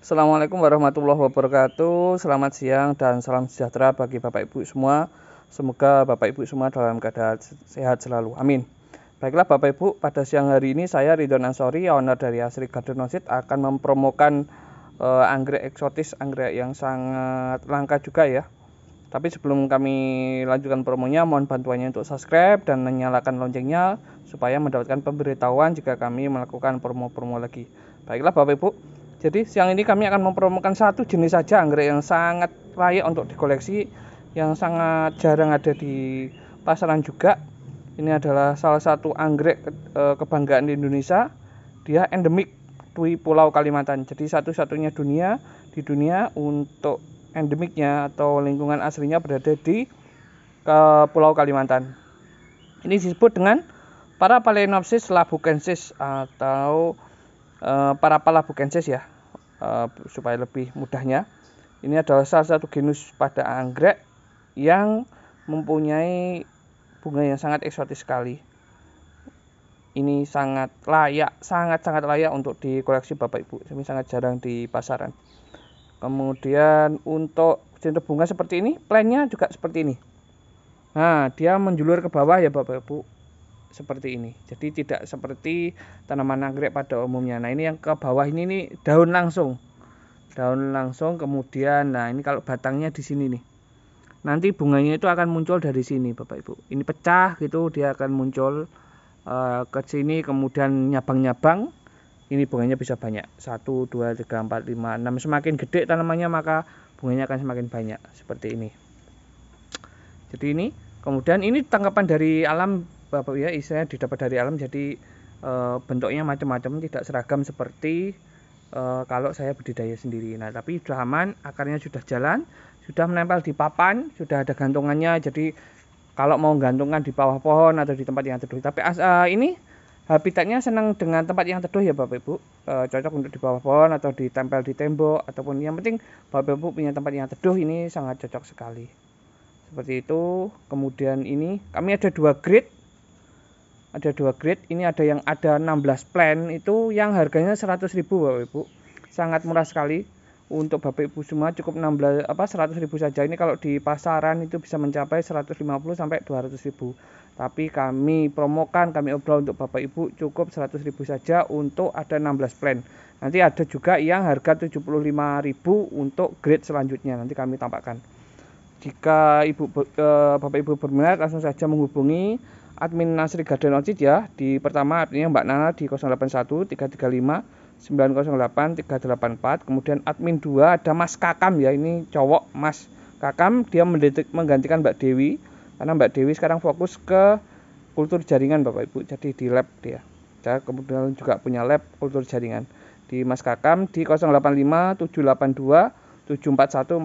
Assalamualaikum warahmatullahi wabarakatuh. Selamat siang dan salam sejahtera bagi Bapak Ibu semua. Semoga Bapak Ibu semua dalam keadaan sehat selalu. Amin. Baiklah Bapak Ibu, pada siang hari ini saya Ridwan Ansori, owner dari Asri Gardenosite akan mempromokan uh, anggrek eksotis, anggrek yang sangat langka juga ya. Tapi sebelum kami lanjutkan promonya, mohon bantuannya untuk subscribe dan menyalakan loncengnya supaya mendapatkan pemberitahuan jika kami melakukan promo-promo lagi. Baiklah Bapak Ibu, jadi siang ini kami akan mempromokan satu jenis saja anggrek yang sangat layak untuk dikoleksi, yang sangat jarang ada di pasaran juga. Ini adalah salah satu anggrek eh, kebanggaan di Indonesia. Dia endemik di Pulau Kalimantan. Jadi satu-satunya dunia di dunia untuk endemiknya atau lingkungan aslinya berada di ke eh, Pulau Kalimantan. Ini disebut dengan para Phalaenopsis labukensis atau para eh, para palabukensis ya uh, supaya lebih mudahnya ini adalah salah satu genus pada anggrek yang mempunyai bunga yang sangat eksotis sekali ini sangat layak sangat sangat layak untuk di bapak ibu ini sangat jarang di pasaran kemudian untuk jenis bunga seperti ini plannya juga seperti ini nah dia menjulur ke bawah ya bapak ibu seperti ini. Jadi tidak seperti tanaman anggrek pada umumnya. Nah, ini yang ke bawah ini nih daun langsung. Daun langsung kemudian nah ini kalau batangnya di sini nih. Nanti bunganya itu akan muncul dari sini, Bapak Ibu. Ini pecah gitu, dia akan muncul uh, ke sini kemudian nyabang-nyabang. Ini bunganya bisa banyak. 1 2 3 4 5 6 semakin gede tanamannya maka bunganya akan semakin banyak seperti ini. Jadi ini kemudian ini tangkapan dari alam Bapak ya istilahnya didapat dari alam jadi e, bentuknya macam-macam tidak seragam seperti e, kalau saya budidaya sendiri. Nah, tapi sudah aman, akarnya sudah jalan, sudah menempel di papan, sudah ada gantungannya. Jadi kalau mau gantungan di bawah pohon atau di tempat yang teduh. Tapi as, e, ini habitatnya senang dengan tempat yang teduh ya Bapak Ibu. E, cocok untuk di bawah pohon atau ditempel di tembok ataupun yang penting Bapak Ibu punya tempat yang teduh ini sangat cocok sekali. Seperti itu. Kemudian ini kami ada dua grid ada dua grade ini ada yang ada 16 plan itu yang harganya 100.000 Bapak Ibu sangat murah sekali untuk Bapak Ibu semua cukup 16 apa 100.000 saja ini kalau di pasaran itu bisa mencapai 150 sampai 200.000 tapi kami promokan kami obrol untuk Bapak Ibu cukup 100.000 saja untuk ada 16 plan nanti ada juga yang harga 75.000 untuk grade selanjutnya nanti kami tampakkan jika ibu eh, bapak ibu berminat langsung saja menghubungi admin Nasri Garden Orchid ya. Di pertama adminnya Mbak Nana di 081 335 908 384. Kemudian admin 2 ada Mas Kakam ya, ini cowok Mas Kakam dia menggantikan Mbak Dewi karena Mbak Dewi sekarang fokus ke kultur jaringan Bapak Ibu. Jadi di lab dia. saya kemudian juga punya lab kultur jaringan di Mas Kakam di 085 782 741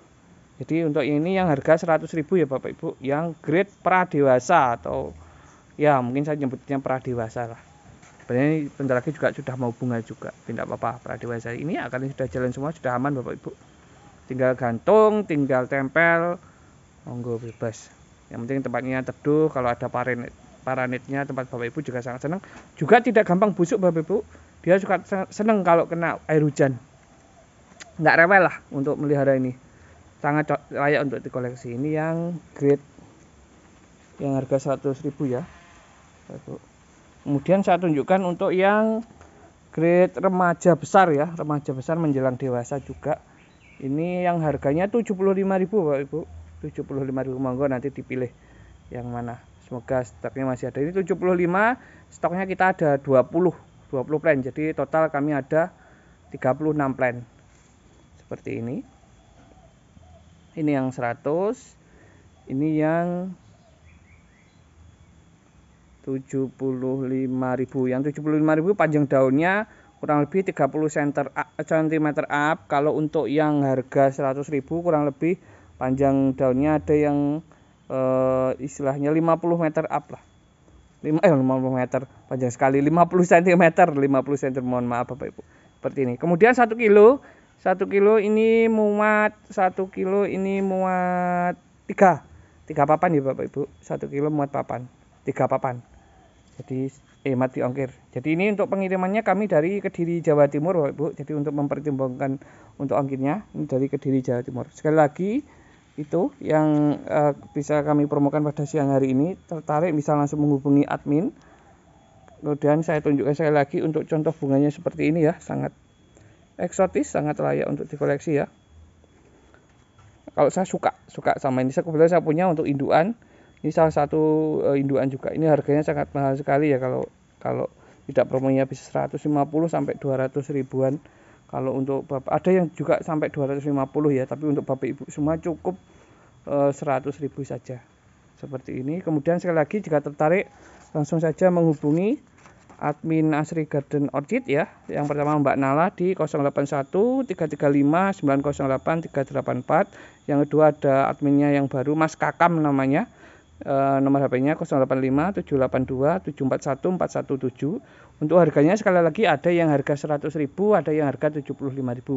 417. Jadi untuk ini yang harga 100.000 ya Bapak Ibu, yang grade pradewasa atau ya mungkin saya nyebutnya pradewasa lah. Sebenarnya bentar lagi juga sudah mau bunga juga, tidak apa-apa pradewasa. Ini akan sudah jalan semua, sudah aman Bapak Ibu. Tinggal gantung, tinggal tempel, monggo bebas. Yang penting tempatnya teduh, kalau ada paranit paranitnya tempat Bapak Ibu juga sangat senang. Juga tidak gampang busuk Bapak Ibu. Dia suka senang kalau kena air hujan. Nggak rewel lah untuk melihara ini sangat layak untuk dikoleksi ini yang grade yang harga 100.000 ya satu kemudian saya tunjukkan untuk yang grade remaja besar ya remaja besar menjelang dewasa juga ini yang harganya 75.000 Bapak Ibu 75.000 monggo nanti dipilih yang mana semoga stoknya masih ada ini 75 stoknya kita ada 20 20 plan jadi total kami ada 36 plan seperti ini ini yang 100 ini yang 75.000 yang 75.000 panjang daunnya kurang lebih 30 cm up kalau untuk yang harga 100.000 kurang lebih panjang daunnya ada yang eh, istilahnya 50 meter up lah 5 eh 50 meter panjang sekali 50 cm 50 cm mohon maaf Bapak Ibu seperti ini kemudian satu kilo satu kilo ini muat satu kilo ini muat tiga tiga papan ya bapak ibu satu kilo muat papan tiga papan jadi eh mati ongkir jadi ini untuk pengirimannya kami dari kediri jawa timur bapak ibu jadi untuk mempertimbangkan untuk ongkirnya ini dari kediri jawa timur sekali lagi itu yang uh, bisa kami promokan pada siang hari ini tertarik bisa langsung menghubungi admin kemudian saya tunjukkan sekali lagi untuk contoh bunganya seperti ini ya sangat eksotis sangat layak untuk dikoleksi ya kalau saya suka suka sama ini saya saya punya untuk induan ini salah satu eh, induan juga ini harganya sangat mahal sekali ya kalau kalau tidak promonya bisa 150 sampai 200 ribuan kalau untuk bapak ada yang juga sampai 250 ya tapi untuk bapak ibu semua cukup 100 eh, ribu saja seperti ini kemudian sekali lagi jika tertarik langsung saja menghubungi admin Asri Garden Orchid ya. Yang pertama Mbak Nala di 081335908384. Yang kedua ada adminnya yang baru Mas Kakam namanya. E, nomor HP-nya 085 Untuk harganya sekali lagi ada yang harga 100.000, ada yang harga 75.000.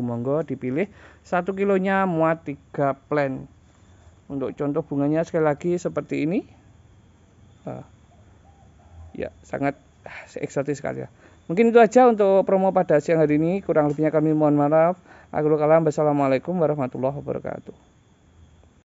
Monggo dipilih 1 kilonya muat 3 plan. Untuk contoh bunganya sekali lagi seperti ini. Ah, ya, sangat Ah, eksotis sekali ya. Mungkin itu aja untuk promo pada siang hari ini. Kurang lebihnya kami mohon maaf. Akhirul kalam. Wassalamualaikum warahmatullahi wabarakatuh.